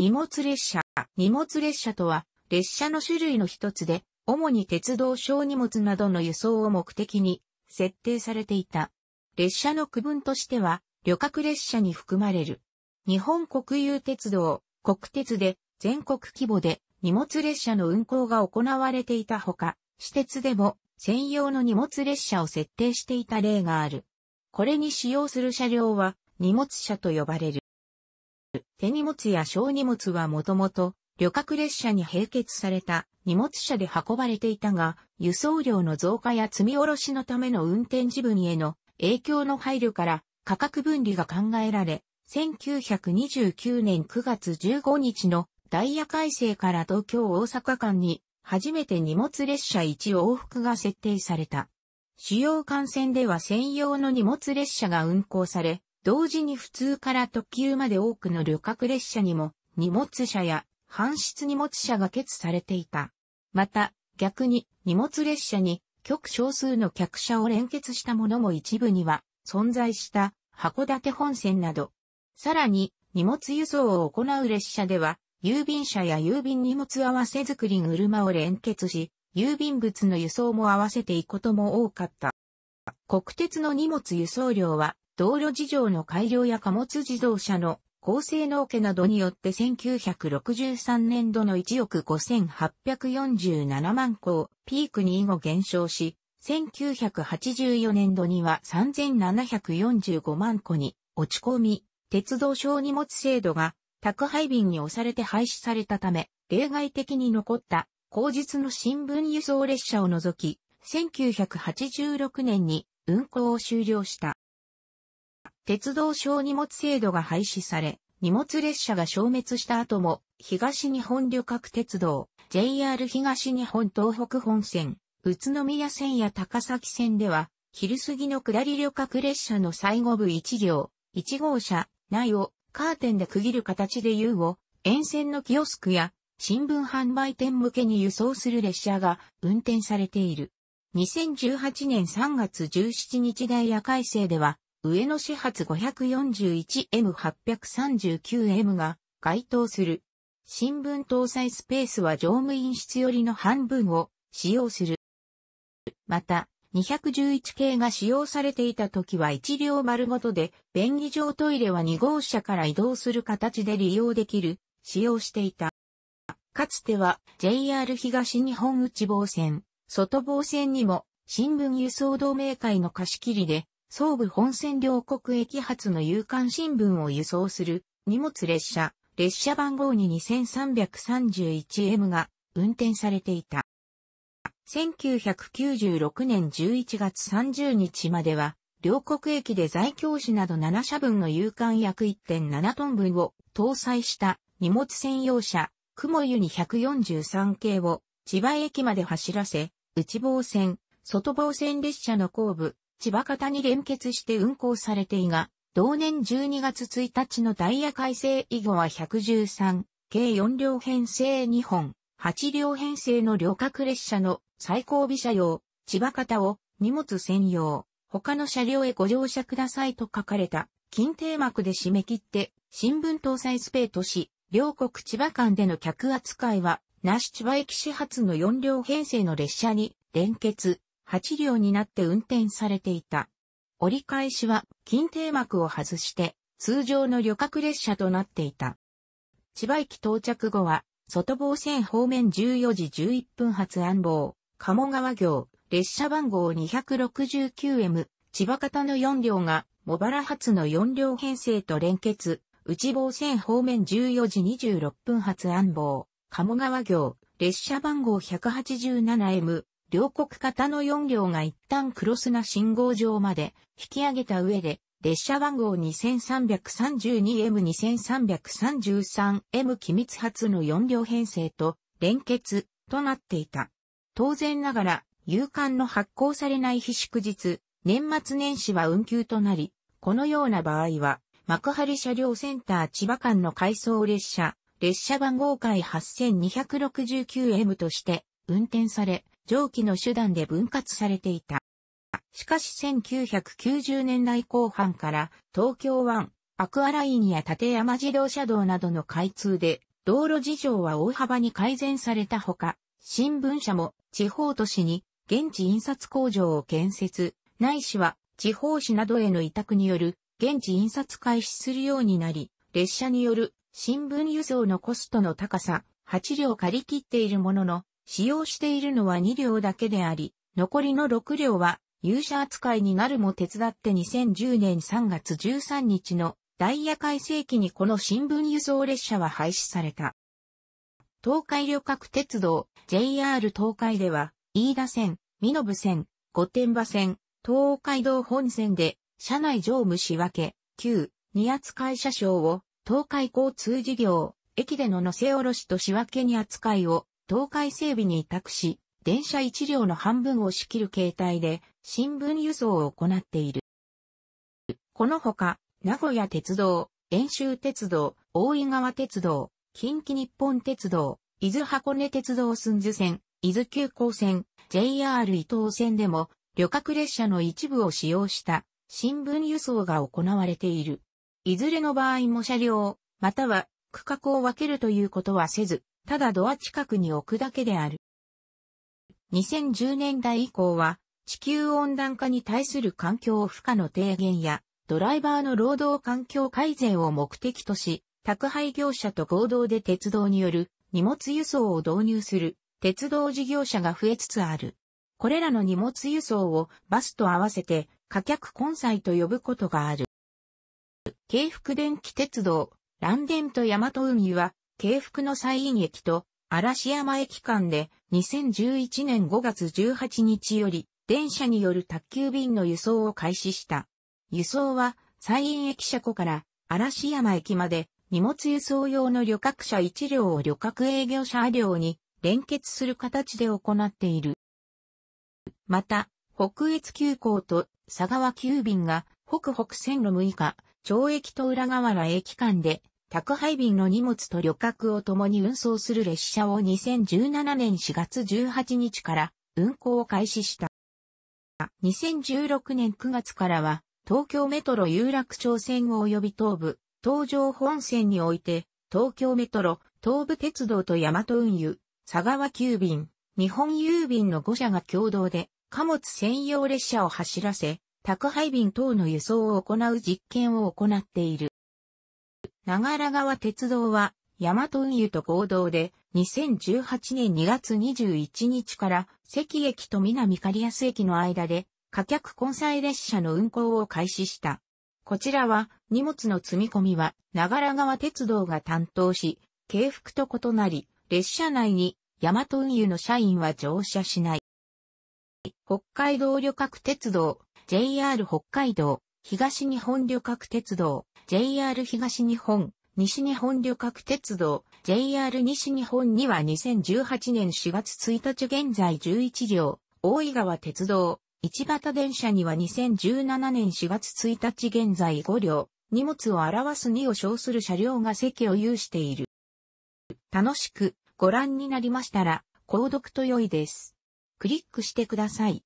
荷物列車。荷物列車とは、列車の種類の一つで、主に鉄道小荷物などの輸送を目的に設定されていた。列車の区分としては、旅客列車に含まれる。日本国有鉄道、国鉄で、全国規模で荷物列車の運行が行われていたほか、私鉄でも専用の荷物列車を設定していた例がある。これに使用する車両は荷物車と呼ばれる。手荷物や小荷物はもともと旅客列車に併結された荷物車で運ばれていたが、輸送量の増加や積み下ろしのための運転事分への影響の配慮から価格分離が考えられ、1929年9月15日のダイヤ改正から東京大阪間に初めて荷物列車1往復が設定された。主要幹線では専用の荷物列車が運行され、同時に普通から特急まで多くの旅客列車にも荷物車や搬出荷物車が欠されていた。また、逆に荷物列車に極少数の客車を連結したものも一部には存在した函館本線など。さらに、荷物輸送を行う列車では、郵便車や郵便荷物合わせ作り車を連結し、郵便物の輸送も合わせていくことも多かった。国鉄の荷物輸送量は道路事情の改良や貨物自動車の高性能化などによって1963年度の1億5847万個をピークに以後減少し、1984年度には3745万個に落ち込み、鉄道省荷物制度が宅配便に押されて廃止されたため、例外的に残った後日の新聞輸送列車を除き、1986年に運行を終了した。鉄道小荷物制度が廃止され、荷物列車が消滅した後も、東日本旅客鉄道、JR 東日本東北本線、宇都宮線や高崎線では、昼過ぎの下り旅客列車の最後部1両、1号車、内をカーテンで区切る形で U を沿線のキオスクや新聞販売店向けに輸送する列車が運転されている。2018年3月17日大夜改正では上野始発 541M839M が該当する。新聞搭載スペースは乗務員室寄りの半分を使用する。また、211系が使用されていた時は1両丸ごとで、便宜上トイレは2号車から移動する形で利用できる、使用していた。かつては JR 東日本内房線、外房線にも新聞輸送同盟会の貸し切りで総武本線両国駅発の夕刊新聞を輸送する荷物列車、列車番号に 2331M が運転されていた。1996年11月30日までは、両国駅で在京市など7社分の有刊約1.7トン分を搭載した荷物専用車、雲湯に143系を千葉駅まで走らせ、内房線、外房線列車の後部、千葉方に連結して運行されていが、同年12月1日のダイヤ改正以後は113、計4両編成2本、8両編成の旅客列車の最後尾車用、千葉方を荷物専用、他の車両へご乗車くださいと書かれた、金定幕で締め切って、新聞搭載スペートし、両国千葉間での客扱いは、那須千葉駅始発の4両編成の列車に連結、8両になって運転されていた。折り返しは近定幕を外して通常の旅客列車となっていた。千葉駅到着後は外房線方面14時11分発安房、鴨川行、列車番号 269M、千葉方の4両が茂原発の4両編成と連結、内房線方面14時26分発安房、鴨川行、列車番号 187M、両国型の4両が一旦クロスな信号場まで引き上げた上で、列車番号 2332M2333M 機密発の4両編成と連結となっていた。当然ながら、有刊の発行されない非祝日、年末年始は運休となり、このような場合は、幕張車両センター千葉間の回送列車、列車番号回 8269M として、運転され、蒸気の手段で分割されていた。しかし1990年代後半から東京湾、アクアラインや立山自動車道などの開通で、道路事情は大幅に改善されたほか、新聞社も地方都市に現地印刷工場を建設、ないしは地方紙などへの委託による現地印刷開始するようになり、列車による新聞輸送のコストの高さ、8両借り切っているものの、使用しているのは2両だけであり、残りの6両は勇者扱いになるも手伝って2010年3月13日のダイヤ改正期にこの新聞輸送列車は廃止された。東海旅客鉄道 JR 東海では、飯田線、身延線、御殿場線、東海道本線で、車内乗務仕分け、旧、二扱い車掌を、東海交通事業、駅での乗せ下ろしと仕分けに扱いを、東海整備に委託し、電車1両の半分を仕切る形態で新聞輸送を行っている。このほか、名古屋鉄道、遠州鉄道、大井川鉄道、近畿日本鉄道、伊豆箱根鉄道寸津線、伊豆急行線、JR 伊東線でも旅客列車の一部を使用した新聞輸送が行われている。いずれの場合も車両、または区画を分けるということはせず、ただドア近くに置くだけである。2010年代以降は、地球温暖化に対する環境負荷の低減や、ドライバーの労働環境改善を目的とし、宅配業者と合同で鉄道による荷物輸送を導入する鉄道事業者が増えつつある。これらの荷物輸送をバスと合わせて貨客混載と呼ぶことがある。京福電気鉄道、蘭電と大和運輸は京福の西院駅と嵐山駅間で2011年5月18日より電車による宅急便の輸送を開始した。輸送は西院駅車庫から嵐山駅まで荷物輸送用の旅客車1両を旅客営業車両に連結する形で行っている。また、北越急行と佐川急便が北北線路6日、町駅と浦河原駅間で宅配便の荷物と旅客を共に運送する列車を2017年4月18日から運行を開始した。2016年9月からは、東京メトロ有楽町線及び東部、東上本線において、東京メトロ、東武鉄道と大和運輸、佐川急便、日本郵便の5社が共同で、貨物専用列車を走らせ、宅配便等の輸送を行う実験を行っている。長良川鉄道は、大和運輸と合同で、2018年2月21日から、関駅と南刈安駅の間で、貨客混載列車の運行を開始した。こちらは、荷物の積み込みは、長良川鉄道が担当し、軽服と異なり、列車内に、大和運輸の社員は乗車しない。北海道旅客鉄道、JR 北海道、東日本旅客鉄道、JR 東日本、西日本旅客鉄道、JR 西日本には2018年4月1日現在11両、大井川鉄道、市畑電車には2017年4月1日現在5両、荷物を表す2を称する車両が席を有している。楽しくご覧になりましたら、購読と良いです。クリックしてください。